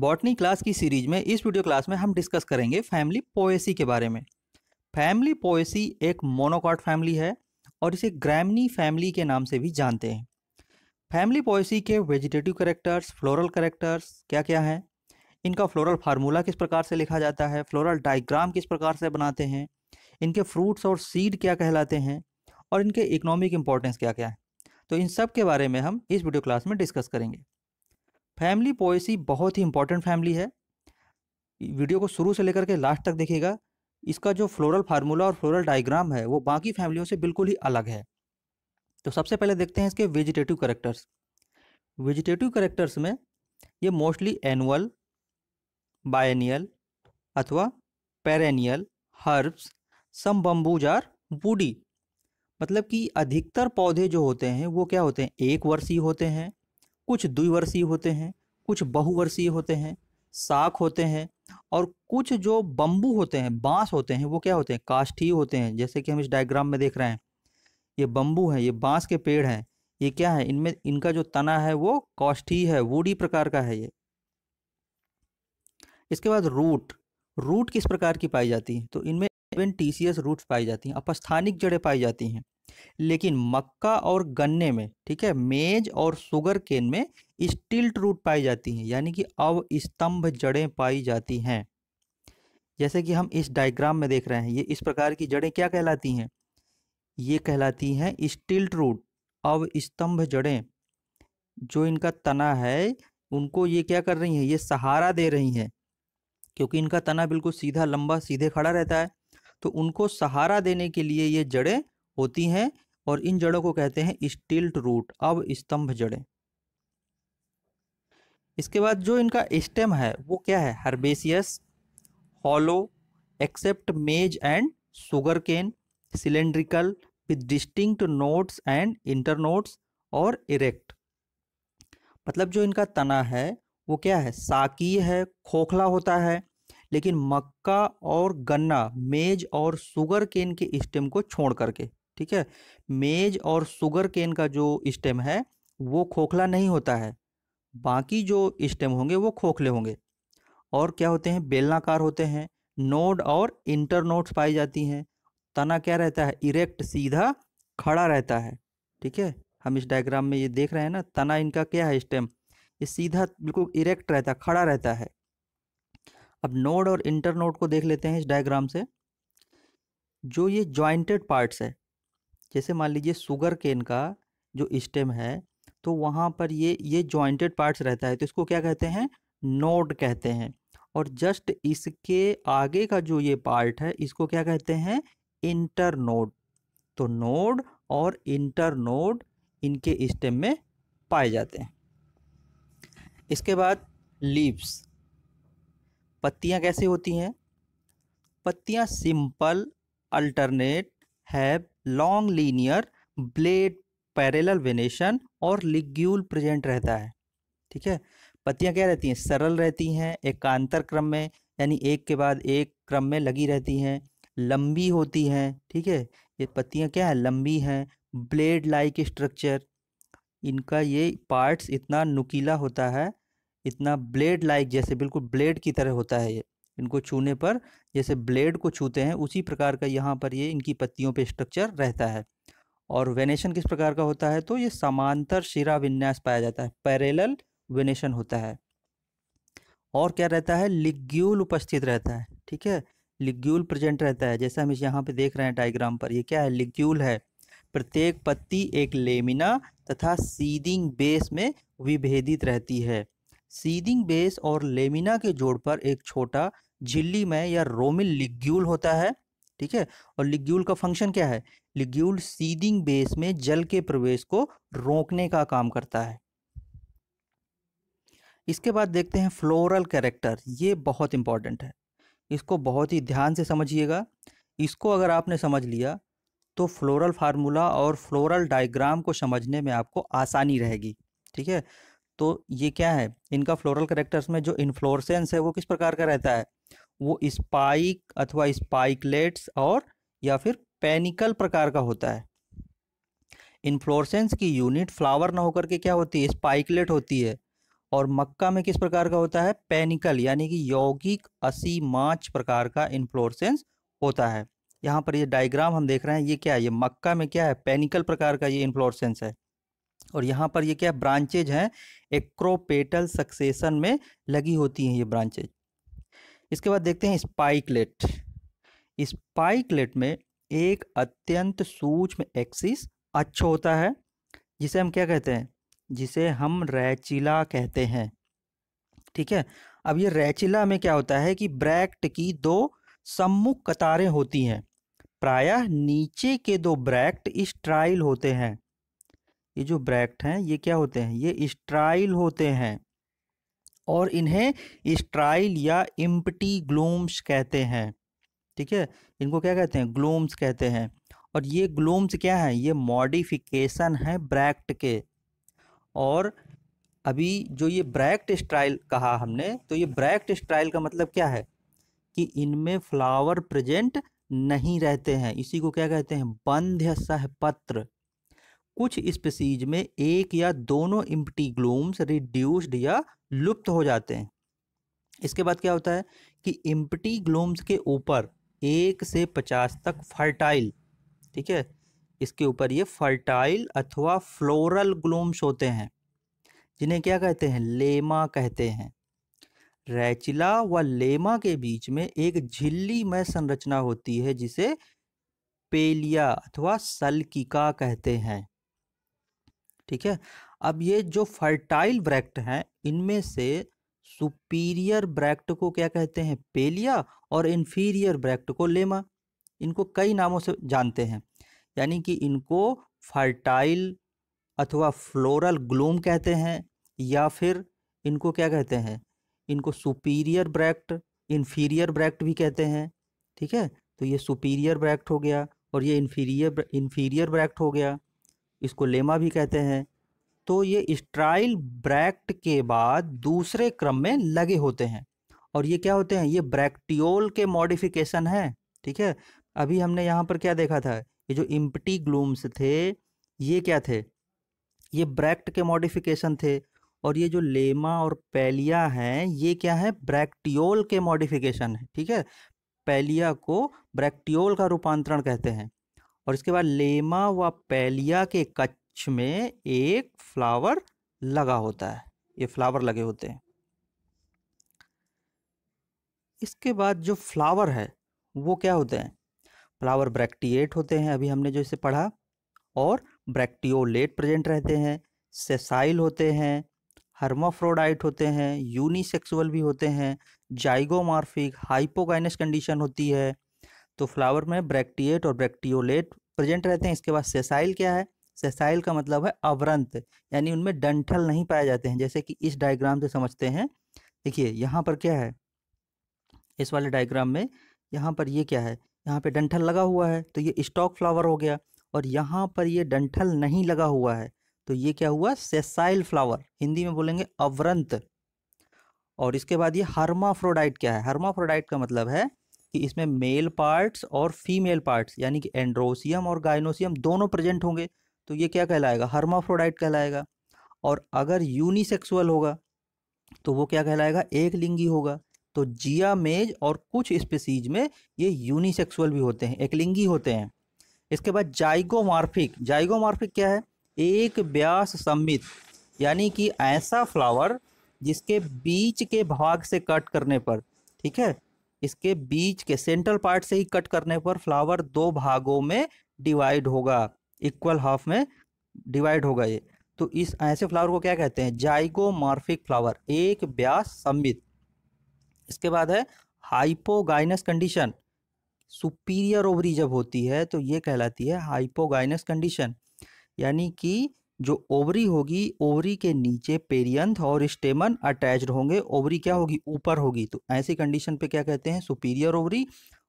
botany class की series में इस वीडियो क्लास में हम डिस्कस करेंगे फैमिली पोएसी के बारे में फैमिली पोएसी एक मोनोकॉट फैमिली है और इसे ग्रैमनी फैमिली के नाम से भी जानते हैं फैमिली पोएसी के वेजिटेटिव करेक्टर्स फ्लोरल करेक्टर्स क्या क्या हैं इनका फ्लोरल फार्मूला किस प्रकार से लिखा जाता है फ्लोरल डाइग्राम किस प्रकार से बनाते हैं इनके फ्रूट्स और सीड क्या कहलाते हैं और इनके इकोनॉमिक इम्पोर्टेंस क्या क्या है तो इन सब के बारे में हम इस वीडियो क्लास में डिस्कस करेंगे फैमिली पोएसी बहुत ही इंपॉर्टेंट फैमिली है वीडियो को शुरू से लेकर के लास्ट तक देखिएगा इसका जो फ्लोरल फार्मूला और फ्लोरल डायग्राम है वो बाकी फैमिलियों से बिल्कुल ही अलग है तो सबसे पहले देखते हैं इसके वेजिटेटिव करेक्टर्स वेजिटेटिव करेक्टर्स में ये मोस्टली एनुअल बायनियल अथवा perennial herbs some bamboos or woody मतलब कि अधिकतर पौधे जो होते हैं वो क्या होते हैं एक वर्षीय होते हैं कुछ द्विवर्षीय होते हैं कुछ बहुवर्षीय होते हैं साख होते हैं और कुछ जो बम्बू होते हैं बांस होते हैं वो क्या होते हैं काष्ठी होते हैं जैसे कि हम इस डायग्राम में देख रहे हैं ये बम्बू है ये बांस के पेड़ हैं ये क्या है इनमें इनका जो तना है वो कौष्ठी है वूडी प्रकार का है ये इसके बाद रूट रूट किस प्रकार की पाई जाती है तो इनमें टीसीएस रूट पाई जाती हैं अपस्थानिक जड़ें पाई जाती हैं लेकिन मक्का और गन्ने में ठीक है मेज और शुगर केन में स्टिल्ट रूट पाई जाती हैं यानी कि अब स्तंभ जड़ें पाई जाती हैं जैसे कि हम इस डायग्राम में देख रहे हैं ये इस प्रकार की जड़ें क्या कहलाती हैं ये कहलाती हैं स्टिल्ट रूट अब स्तंभ जड़ें जो इनका तना है उनको ये क्या कर रही हैं ये सहारा दे रही हैं क्योंकि इनका तना बिल्कुल सीधा लंबा सीधे खड़ा रहता है तो उनको सहारा देने के लिए ये जड़ें होती हैं और इन जड़ों को कहते हैं स्टिल्ट रूट अब स्तंभ जड़ें इसके बाद जो इनका स्टेम है वो क्या है herbaceous hollow except maize and sugarcane cylindrical with distinct nodes and internodes और इरेक्ट मतलब जो इनका तना है वो क्या है साकी है खोखला होता है लेकिन मक्का और गन्ना मेज और सुगर केन के स्टेम को छोड़ करके ठीक है मेज और सुगर केन का जो स्टेम है वो खोखला नहीं होता है बाकी जो स्टेम होंगे वो खोखले होंगे और क्या होते हैं बेलनाकार होते हैं नोड और नोड्स पाई जाती हैं तना क्या रहता है इरेक्ट सीधा खड़ा रहता है ठीक है हम इस डायग्राम में ये देख रहे हैं ना तना इनका क्या है स्टेम ये सीधा बिल्कुल इरेक्ट रहता है खड़ा रहता है अब नोड और नोड को देख लेते हैं इस डायग्राम से जो ये जॉइंटेड पार्ट्स है जैसे मान लीजिए सुगर केन का जो स्टेम है तो वहाँ पर ये ये जॉइंटेड पार्ट्स रहता है तो इसको क्या कहते हैं नोड कहते हैं और जस्ट इसके आगे का जो ये पार्ट है इसको क्या कहते हैं इंटर नोड तो नोड और इंटर नोड इनके स्टेम में पाए जाते हैं इसके बाद लीव्स पत्तियाँ कैसे होती हैं पत्तियाँ simple alternate have long linear blade parallel venation और लिग्यूल प्रेजेंट रहता है ठीक है पत्तियां क्या रहती हैं सरल रहती हैं एकांतर क्रम में यानी एक के बाद एक क्रम में लगी रहती हैं लंबी होती हैं ठीक है ये पत्तियां क्या हैं लंबी हैं ब्लेड लाइक स्ट्रक्चर इनका ये पार्ट्स इतना नुकीला होता है इतना ब्लेड लाइक जैसे बिल्कुल ब्लेड की तरह होता है ये इनको छूने पर जैसे ब्लेड को छूते हैं उसी प्रकार का यहाँ पर ये इनकी पत्तियों पे स्ट्रक्चर रहता है और वेनेशन किस प्रकार का होता है तो ये समांतर शिरा विन्यास पाया जाता है पैरेलल वेनेशन होता है और क्या रहता है लिग्यूल उपस्थित रहता है ठीक है लिग्यूल प्रेजेंट रहता है जैसे हम इस यहाँ पे देख रहे हैं डायग्राम पर ये क्या है लिग्यूल है प्रत्येक पत्ती एक लेमिना तथा सीदिंग बेस में विभेदित रहती है सीदिंग बेस और लेमिना के जोड़ पर एक छोटा झिल्ली में या रोमिल लिग्यूल होता है ठीक है और लिग्यूल का फंक्शन क्या है लिग्यूल सीडिंग बेस में जल के प्रवेश को रोकने का काम करता है इसके बाद देखते हैं फ्लोरल कैरेक्टर ये बहुत इंपॉर्टेंट है इसको बहुत ही ध्यान से समझिएगा इसको अगर आपने समझ लिया तो फ्लोरल फार्मूला और फ्लोरल डायग्राम को समझने में आपको आसानी रहेगी ठीक है तो ये क्या है इनका फ्लोरल करेक्टर्स में जो इन्फ्लोरसेंस है वो किस प्रकार का रहता है वो स्पाइक अथवा स्पाइकलेट्स और या फिर पैनिकल प्रकार का होता है इन्फ्लोरसेंस की यूनिट फ्लावर ना होकर के क्या होती है स्पाइकलेट होती है और मक्का में किस प्रकार का होता है पैनिकल यानी कि यौगिक असी माच प्रकार का इन्फ्लोरसेंस होता है यहाँ पर ये डायग्राम हम देख रहे हैं ये क्या है ये मक्का में क्या है पैनिकल प्रकार का ये इन्फ्लोरसेंस है और यहाँ पर ये क्या ब्रांचेज हैं एक्रोपेटल सक्सेशन में लगी होती हैं ये ब्रांचेज इसके बाद देखते हैं स्पाइकलेट स्पाइकलेट में एक अत्यंत सूक्ष्म एक्सिस अच्छा होता है जिसे हम क्या कहते हैं जिसे हम रैचिला कहते हैं ठीक है अब ये रैचिला में क्या होता है कि ब्रैक्ट की दो सम्मुख कतारें होती हैं प्रायः नीचे के दो ब्रैक्ट स्ट्राइल होते हैं ये जो ब्रैक्ट हैं ये क्या होते हैं ये स्ट्राइल होते हैं और इन्हें स्ट्राइल या इम्पटी ग्लोम्स कहते हैं ठीक है इनको क्या कहते हैं ग्लोम्स कहते हैं और ये ग्लोम्स क्या है ये मॉडिफिकेशन है ब्रैक्ट के और अभी जो ये ब्रैक्ट स्टाइल कहा हमने तो ये ब्रैक्ट स्टाइल का मतलब क्या है कि इनमें फ्लावर प्रेजेंट नहीं रहते हैं इसी को क्या कहते हैं बंध्य सहपत्र कुछ स्पीसीज में एक या दोनों इम्पटीग्लूम्स रिड्यूस्ड या लुप्त हो जाते हैं इसके बाद क्या होता है कि इम्पटीग्लूम्स के ऊपर एक से पचास तक फर्टाइल ठीक है इसके ऊपर ये फर्टाइल अथवा फ्लोरल ग्लूम्स होते हैं जिन्हें क्या कहते हैं लेमा कहते हैं रैचिला व लेमा के बीच में एक झिल्ली में संरचना होती है जिसे पेलिया अथवा सल्किका कहते हैं ठीक है अब ये जो फर्टाइल ब्रैक्ट हैं इनमें से सुपीरियर ब्रैक्ट को क्या कहते हैं पेलिया और इन्फीरियर ब्रैक्ट को लेमा इनको कई नामों से जानते हैं यानी कि इनको फर्टाइल अथवा फ्लोरल ग्लूम कहते हैं या फिर इनको क्या कहते हैं इनको सुपीरियर ब्रैक्ट इन्फीरियर ब्रैक्ट भी कहते हैं ठीक है तो ये सुपीरियर ब्रैक्ट हो गया और ये इन्फीरियर इन्फीरियर ब्रैक्ट हो गया इसको लेमा भी कहते हैं तो ये स्ट्राइल ब्रैक्ट के बाद दूसरे क्रम में लगे होते हैं और ये क्या होते हैं ये ब्रैक्टियोल के मॉडिफिकेशन है ठीक है अभी हमने यहाँ पर क्या देखा था ये जो इम्पटी ग्लूम्स थे ये क्या थे ये ब्रैक्ट के मॉडिफिकेशन थे और ये जो लेमा और पैलिया हैं ये क्या है ब्रैक्टियोल के मॉडिफिकेशन है ठीक है पैलिया को ब्रैक्टियोल का रूपांतरण कहते हैं और इसके बाद लेमा व पैलिया के कच्छ में एक फ्लावर लगा होता है ये फ्लावर लगे होते हैं इसके बाद जो फ्लावर है वो क्या होते हैं फ्लावर ब्रैक्टिएट होते हैं अभी हमने जो इसे पढ़ा और ब्रैक्टियोलेट प्रेजेंट रहते हैं सेसाइल होते हैं हर्माफ्रोडाइट होते हैं यूनिसेक्सुअल भी होते हैं जाइगोमार्फिक हाइपोगाइनस कंडीशन होती है तो फ्लावर में ब्रैक्टिएट और ब्रैक्टियोलेट प्रेजेंट रहते हैं इसके बाद सेसाइल क्या है सेसाइल का मतलब है अवरंत यानी उनमें डंठल नहीं पाए जाते हैं जैसे कि इस डायग्राम से समझते हैं देखिए यहाँ पर क्या है इस वाले डायग्राम में यहाँ पर ये क्या है यहाँ पर डंठल लगा हुआ है तो ये स्टॉक फ्लावर हो गया और यहाँ पर ये डंठल नहीं लगा हुआ है तो ये क्या हुआ सेसाइल फ्लावर हिंदी में बोलेंगे अवरंत और इसके बाद ये हर्माफ्रोडाइट क्या है हर्माफ्रोडाइट का मतलब है कि इसमें मेल पार्ट्स और फीमेल पार्ट्स यानी कि एंड्रोसियम और गाइनोसियम दोनों प्रेजेंट होंगे तो ये क्या कहलाएगा हर्माफ्रोडाइट कहलाएगा और अगर यूनिसेक्सुअल होगा तो वो क्या कहलाएगा एक लिंगी होगा तो जिया मेज और कुछ स्पेसीज में ये यूनिसेक्सुअल भी होते हैं एकलिंगी होते हैं इसके बाद जाइगोमार्फिक जाइगोमार्फिक क्या है एक ब्यास सम्मित यानी कि ऐसा फ्लावर जिसके बीच के भाग से कट करने पर ठीक है इसके बीच के सेंट्रल पार्ट से ही कट करने पर फ्लावर दो भागों में डिवाइड होगा इक्वल हाफ में डिवाइड होगा ये तो इस ऐसे फ्लावर को क्या कहते हैं मार्फिक फ्लावर एक ब्यास संबित इसके बाद है हाइपोगाइनस कंडीशन सुपीरियर ओवरी जब होती है तो ये कहलाती है हाइपोगाइनस कंडीशन यानी कि जो ओवरी होगी ओवरी के नीचे पेरियंथ और स्टेमन अटैच्ड होंगे ओवरी क्या होगी ऊपर होगी तो ऐसी कंडीशन पे क्या कहते हैं सुपीरियर ओवरी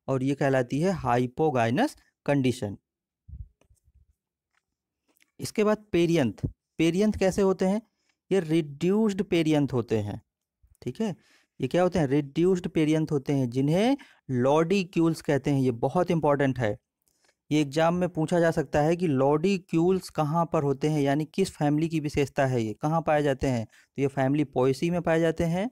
और ये कहलाती है हाइपोगाइनस कंडीशन इसके बाद पेरियंथ पेरियंथ कैसे होते हैं ये रिड्यूस्ड पेरियंथ होते हैं ठीक है ये क्या होते हैं रिड्यूस्ड पेरियंथ होते हैं जिन्हें लॉडिक्यूल्स कहते हैं ये बहुत इंपॉर्टेंट है ये एग्जाम में पूछा जा सकता है कि लॉडिक्यूल्स कहाँ पर होते हैं यानी किस फैमिली की विशेषता है ये कहाँ पाए जाते हैं तो ये फैमिली पॉइसी में पाए जाते हैं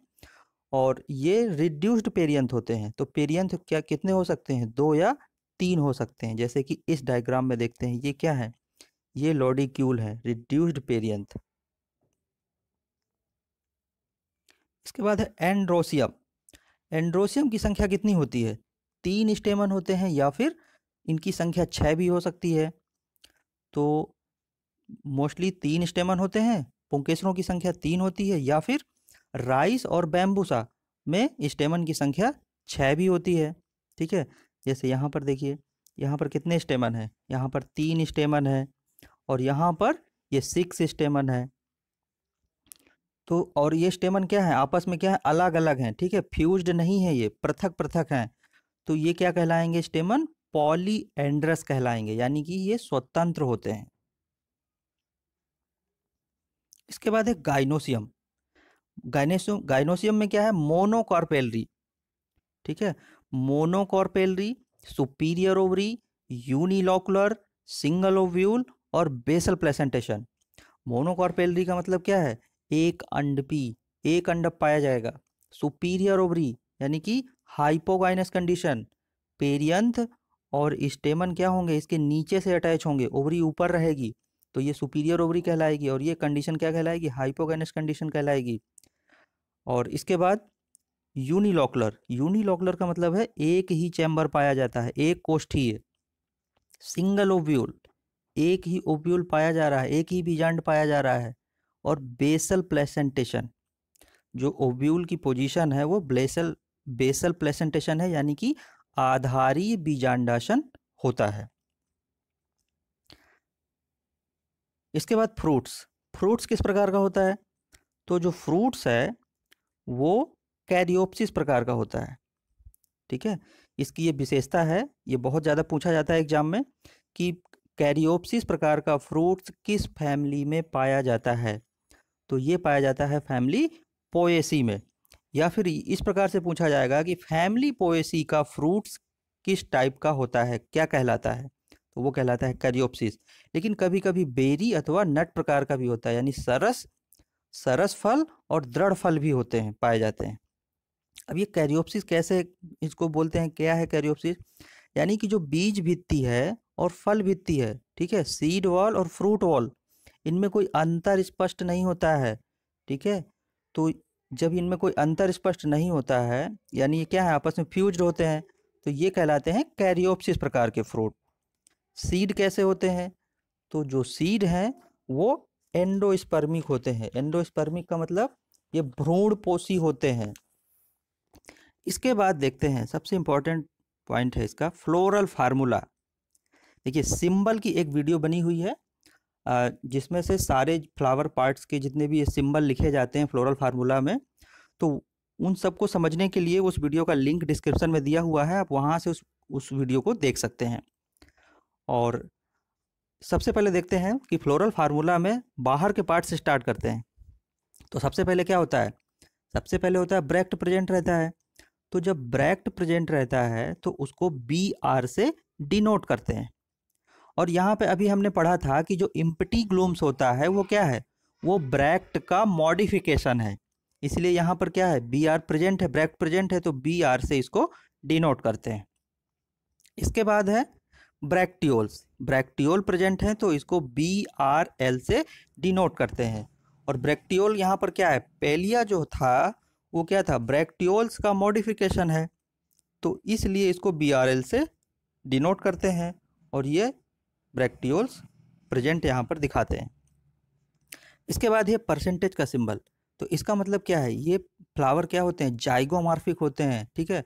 और ये रिड्यूस्ड पेरियंथ होते हैं तो पेरियंथ क्या कितने हो सकते हैं दो या तीन हो सकते हैं जैसे कि इस डायग्राम में देखते हैं ये क्या है ये लॉडिक्यूल है रिड्यूस्ड पेरियंथ इसके बाद है एंड्रोसियम एंड्रोसियम की संख्या कितनी होती है तीन स्टेमन होते हैं या फिर इनकी संख्या छः भी हो सकती है तो मोस्टली तीन स्टेमन होते हैं पुंकेसरों की संख्या तीन होती है या फिर राइस और बैम्बूसा में स्टेमन की संख्या छः भी होती है ठीक है जैसे यहाँ पर देखिए यहाँ पर कितने स्टेमन हैं यहाँ पर तीन स्टेमन है और यहाँ पर ये सिक्स स्टेमन है तो और ये स्टेमन क्या है आपस में क्या है अलग अलग हैं ठीक है फ्यूज्ड नहीं है ये पृथक पृथक हैं तो ये क्या कहलाएंगे स्टेमन पॉलीएंड्रस कहलाएंगे यानी कि ये स्वतंत्र होते हैं इसके बाद है गाइनोसियम गाइनेसियम गाइनोसियम में क्या है मोनोकॉर्पेलरी ठीक है monocarpellary superior ovary unilocular single ovule और बेसल प्लेसेंटेशन मोनोकॉर्पेलरी का मतलब क्या है एक अंडपी एक अंड पाया जाएगा सुपीरियर ओवरी यानी कि हाइपोगाइनस कंडीशन पेरियंथ और स्टेमन क्या होंगे इसके नीचे से अटैच होंगे ओवरी ऊपर रहेगी तो ये सुपीरियर ओवरी कहलाएगी और ये कंडीशन क्या कहलाएगी हाइपोगेनस कंडीशन कहलाएगी और इसके बाद यूनिलॉकलर यूनिलॉकलर का मतलब है एक ही चैम्बर पाया जाता है एक कोष्ठीय सिंगल ओव्यूल एक ही ओव्यूल पाया जा रहा है एक ही बीजांड पाया जा रहा है और बेसल प्लेसेंटेशन जो ओव्यूल की पोजीशन है वो ब्लेसल बेसल प्लेसेंटेशन है यानी कि आधारी बीजांडाशन होता है इसके बाद फ्रूट्स फ्रूट्स किस प्रकार का होता है तो जो फ्रूट्स है वो कैरियोप्सिस प्रकार का होता है ठीक है इसकी ये विशेषता है ये बहुत ज़्यादा पूछा जाता है एग्जाम में कि कैरियोप्सिस प्रकार का फ्रूट्स किस फैमिली में पाया जाता है तो ये पाया जाता है फैमिली पोएसी में या फिर इस प्रकार से पूछा जाएगा कि फैमिली पोएसी का फ्रूट्स किस टाइप का होता है क्या कहलाता है तो वो कहलाता है करियोप्सिस लेकिन कभी कभी बेरी अथवा नट प्रकार का भी होता है यानी सरस सरस फल और दृढ़ फल भी होते हैं पाए जाते हैं अब ये कैरियोप्सिस कैसे इसको बोलते हैं क्या है कैरियोप्सिस यानी कि जो बीज भित्ती है और फल भित्ती है ठीक है सीड वॉल और फ्रूट वॉल इनमें कोई अंतर स्पष्ट नहीं होता है ठीक है तो जब इनमें कोई अंतर स्पष्ट नहीं होता है यानी ये क्या है आपस में फ्यूज होते हैं तो ये कहलाते हैं कैरियोप्सिस प्रकार के फ्रूट सीड कैसे होते हैं तो जो सीड हैं वो एंडोस्पर्मिक होते हैं एंडोस्पर्मिक का मतलब ये भ्रूण पोषी होते हैं इसके बाद देखते हैं सबसे इंपॉर्टेंट पॉइंट है इसका फ्लोरल फार्मूला देखिए सिंबल की एक वीडियो बनी हुई है जिसमें से सारे फ्लावर पार्ट्स के जितने भी सिंबल लिखे जाते हैं फ्लोरल फार्मूला में तो उन सबको समझने के लिए उस वीडियो का लिंक डिस्क्रिप्शन में दिया हुआ है आप वहाँ से उस उस वीडियो को देख सकते हैं और सबसे पहले देखते हैं कि फ्लोरल फार्मूला में बाहर के पार्ट से स्टार्ट करते हैं तो सबसे पहले क्या होता है सबसे पहले होता है ब्रैक्ट प्रेजेंट रहता है तो जब ब्रैक्ट प्रेजेंट रहता है तो उसको बी आर से डिनोट करते हैं और यहाँ पे अभी हमने पढ़ा था कि जो इम्पटी ग्लोम्स होता है वो क्या है वो ब्रैक्ट का मॉडिफिकेशन है इसलिए यहाँ पर क्या है बी आर प्रेजेंट है ब्रैक्ट प्रेजेंट है तो बी आर से इसको डिनोट करते हैं इसके बाद है ब्रैक्टियोल्स ब्रैक्टियोल प्रेजेंट है तो इसको बी आर एल से डिनोट करते हैं और ब्रैक्टियोल यहाँ पर क्या है पेलिया जो था वो क्या था ब्रैक्टियोल्स का मॉडिफिकेशन है तो इसलिए इसको बी आर एल से डिनोट करते हैं और ये ब्रैक्टियोल्स प्रेजेंट यहाँ पर दिखाते हैं इसके बाद ये परसेंटेज का सिंबल तो इसका मतलब क्या है ये फ्लावर क्या होते हैं जाइगोमार्फिक होते हैं ठीक है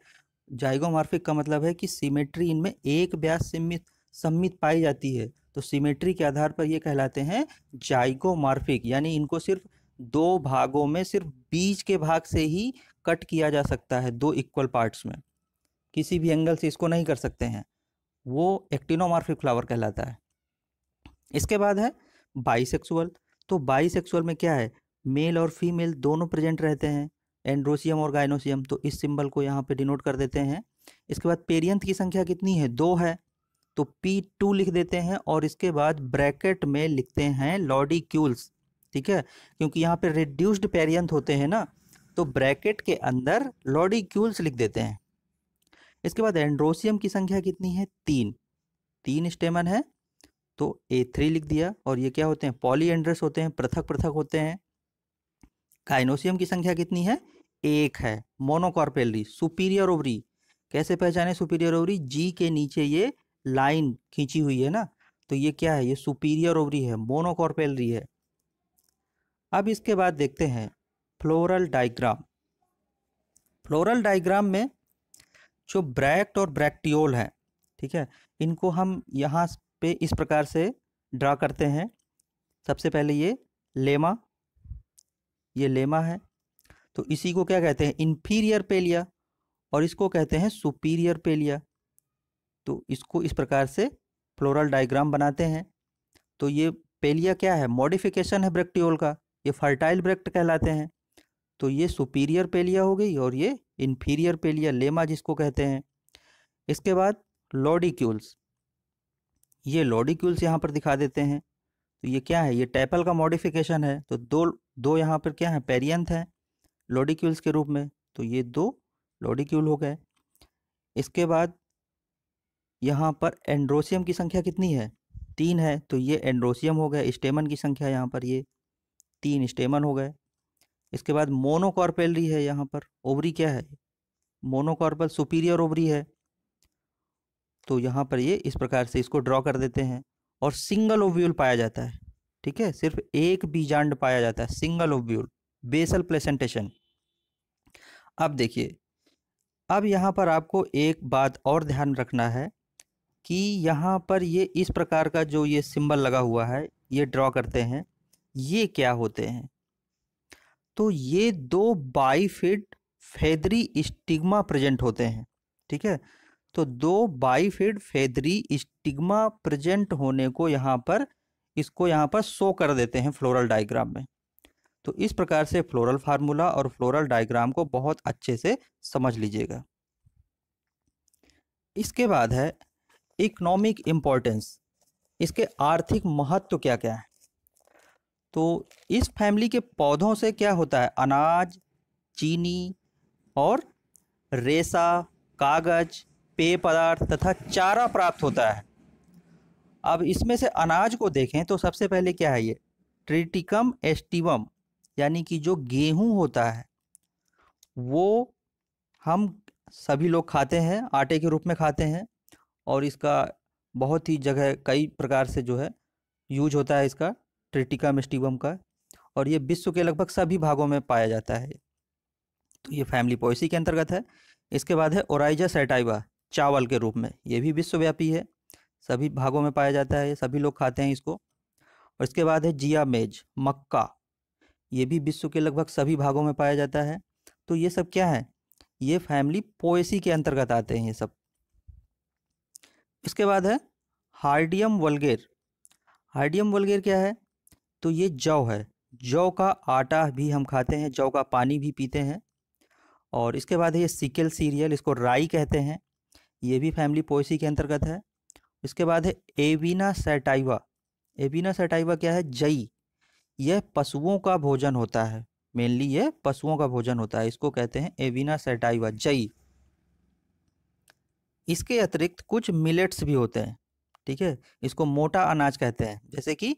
जाइगोमार्फिक का मतलब है कि सीमेट्री इनमें एक ब्यास सीमित सम्मित पाई जाती है तो सीमेट्री के आधार पर ये कहलाते हैं जाइगोमार्फिक यानी इनको सिर्फ दो भागों में सिर्फ बीज के भाग से ही कट किया जा सकता है दो इक्वल पार्ट्स में किसी भी एंगल से इसको नहीं कर सकते हैं वो एक्टिनोमार्फिक फ्लावर कहलाता है इसके बाद है बाईसेक्सुअल तो बाईसेक्सुअल में क्या है मेल और फीमेल दोनों प्रेजेंट रहते हैं एंड्रोसियम और गाइनोसियम तो इस सिंबल को यहाँ पे डिनोट कर देते हैं इसके बाद पेरियंथ की संख्या कितनी है दो है तो पी टू लिख देते हैं और इसके बाद ब्रैकेट में लिखते हैं लॉडिक्यूल्स ठीक है क्योंकि यहाँ पे रिड्यूस्ड पेरियंथ होते हैं ना तो ब्रैकेट के अंदर लॉडिक्यूल्स लिख देते हैं इसके बाद एंड्रोसियम की संख्या कितनी है तीन तीन स्टेमन है तो ए थ्री लिख दिया और ये क्या होते हैं पॉलीएंड्रस होते हैं पृथक पृथक होते हैं काइनोसियम की संख्या कितनी है एक है मोनोकॉर्पेलरी सुपीरियर ओवरी कैसे पहचाने सुपीरियर ओवरी जी के नीचे ये लाइन खींची हुई है ना तो ये क्या है ये सुपीरियर ओवरी है मोनोकॉर्पेलरी है अब इसके बाद देखते हैं फ्लोरल डाइग्राम फ्लोरल डाइग्राम में जो ब्रैक्ट और ब्रैक्टियोल है ठीक है इनको हम यहाँ पे इस प्रकार से ड्रा करते हैं सबसे पहले ये लेमा ये लेमा है तो इसी को क्या कहते हैं इन्फीरियर पेलिया और इसको कहते हैं सुपीरियर पेलिया तो इसको इस प्रकार से फ्लोरल डायग्राम बनाते हैं तो ये पेलिया क्या है मॉडिफिकेशन है ब्रेक्टियोल का ये फर्टाइल ब्रेक्ट कहलाते हैं तो ये सुपीरियर पेलिया हो गई और ये इन्फीरियर पेलिया लेमा जिसको कहते हैं इसके बाद लॉडिक्यूल्स ये लॉडिक्यूल्स यहाँ पर दिखा देते हैं तो ये क्या है ये टैपल का मॉडिफिकेशन है तो दो दो यहाँ पर क्या है पेरियंथ है लॉडिक्यूल्स के रूप में तो ये दो लॉडिक्यूल हो गए इसके बाद यहाँ पर एंड्रोसियम की संख्या कितनी है तीन है तो ये एंड्रोसियम हो गए स्टेमन की संख्या यहाँ पर ये तीन स्टेमन हो गए इसके बाद मोनोकॉर्पेलरी है यहाँ पर ओवरी क्या है मोनोकॉर्पल सुपीरियर ओवरी है तो यहाँ पर ये इस प्रकार से इसको ड्रॉ कर देते हैं और सिंगल ओव्यूल पाया जाता है ठीक है सिर्फ एक बीजांड पाया जाता है सिंगल ओव्यूल बेसल प्लेसेंटेशन अब देखिए अब यहाँ पर आपको एक बात और ध्यान रखना है कि यहाँ पर ये इस प्रकार का जो ये सिंबल लगा हुआ है ये ड्रॉ करते हैं ये क्या होते हैं तो ये दो बाईफिड फेदरी स्टिग्मा प्रेजेंट होते हैं ठीक है तो दो बाइफिड फेदरी स्टिग्मा प्रेजेंट होने को यहाँ पर इसको यहाँ पर शो कर देते हैं फ्लोरल डायग्राम में तो इस प्रकार से फ्लोरल फार्मूला और फ्लोरल डायग्राम को बहुत अच्छे से समझ लीजिएगा इसके बाद है इकोनॉमिक इम्पोर्टेंस इसके आर्थिक महत्व तो क्या क्या है तो इस फैमिली के पौधों से क्या होता है अनाज चीनी और रेसा कागज पेय पदार्थ तथा चारा प्राप्त होता है अब इसमें से अनाज को देखें तो सबसे पहले क्या है ये ट्रिटिकम एस्टिवम यानी कि जो गेहूं होता है वो हम सभी लोग खाते हैं आटे के रूप में खाते हैं और इसका बहुत ही जगह कई प्रकार से जो है यूज होता है इसका ट्रिटिकम एस्टिवम का और ये विश्व के लगभग सभी भागों में पाया जाता है तो ये फैमिली पॉइसी के अंतर्गत है इसके बाद है ओराइजा सेटाइवा चावल के रूप में ये भी विश्वव्यापी है सभी भागों में पाया जाता है सभी लोग खाते हैं इसको और इसके बाद है जिया मेज मक्का ये भी विश्व के लगभग सभी भागों में पाया जाता है तो ये सब क्या है ये फैमिली पोएसी के अंतर्गत आते हैं ये सब इसके बाद है हार्डियम वलगेर हार्डियम वलगेर क्या है तो ये जौ है जौ का आटा भी हम खाते हैं जौ का पानी भी पीते हैं और इसके बाद है ये सिकल सीरियल इसको राई कहते हैं ये भी फैमिली पोइसी के अंतर्गत है इसके बाद है एविना सेटाइवा एविना सेटाइवा क्या है जई यह पशुओं का भोजन होता है मेनली यह पशुओं का भोजन होता है इसको कहते हैं एविना सेटाइवा जई इसके अतिरिक्त कुछ मिलेट्स भी होते हैं ठीक है इसको मोटा अनाज कहते हैं जैसे कि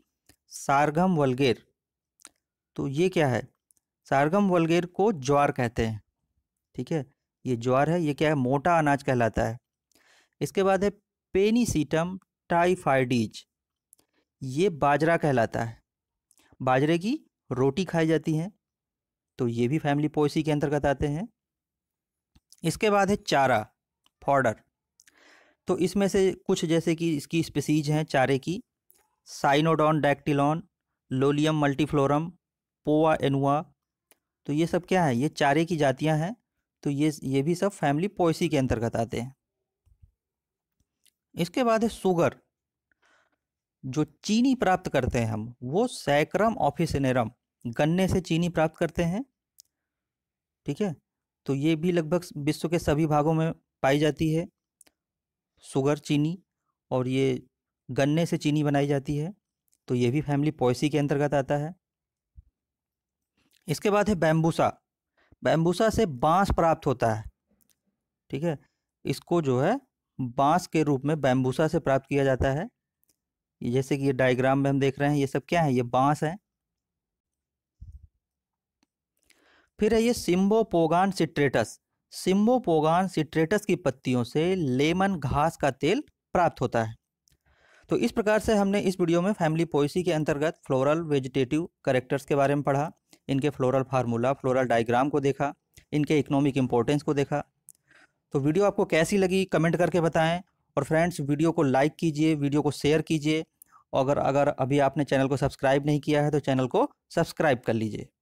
सारगम वलगेर तो ये क्या है सारगम वलगेर को ज्वार कहते हैं ठीक है ये ज्वार है ये क्या है मोटा अनाज कहलाता है इसके बाद है पेनीसीटम टाइफाइडीज ये बाजरा कहलाता है बाजरे की रोटी खाई जाती है तो ये भी फैमिली पोइसी के अंतर्गत आते हैं इसके बाद है चारा फॉडर तो इसमें से कुछ जैसे कि इसकी स्पेसीज हैं चारे की Cynodon dactylon Lolium multiflorum Poa annua तो ये सब क्या है ये चारे की जातियां हैं तो ये ये भी सब फैमिली पोइसी के अंतर्गत आते हैं इसके बाद है सुगर जो चीनी प्राप्त करते हैं हम वो सैक्रम ऑफिसनेरम गन्ने से चीनी प्राप्त करते हैं ठीक है तो ये भी लगभग विश्व के सभी भागों में पाई जाती है शुगर चीनी और ये गन्ने से चीनी बनाई जाती है तो ये भी फैमिली पॉइसी के अंतर्गत आता है इसके बाद है बैम्बूसा बैम्बूसा से बांस प्राप्त होता है ठीक है इसको जो है बांस के रूप में बैम्बूसा से प्राप्त किया जाता है जैसे कि ये डायग्राम में हम देख रहे हैं ये सब क्या है ये बांस है फिर है ये सिम्बोपोगान सिट्रेटस सिम्बोपोगान सिट्रेटस की पत्तियों से लेमन घास का तेल प्राप्त होता है तो इस प्रकार से हमने इस वीडियो में फैमिली पोइसी के अंतर्गत फ्लोरल वेजिटेटिव करेक्टर्स के बारे में पढ़ा इनके फ्लोरल फार्मूला फ्लोरल डायग्राम को देखा इनके इकोनॉमिक इम्पोर्टेंस को देखा तो वीडियो आपको कैसी लगी कमेंट करके बताएं और फ्रेंड्स वीडियो को लाइक कीजिए वीडियो को शेयर कीजिए और अगर अगर अभी आपने चैनल को सब्सक्राइब नहीं किया है तो चैनल को सब्सक्राइब कर लीजिए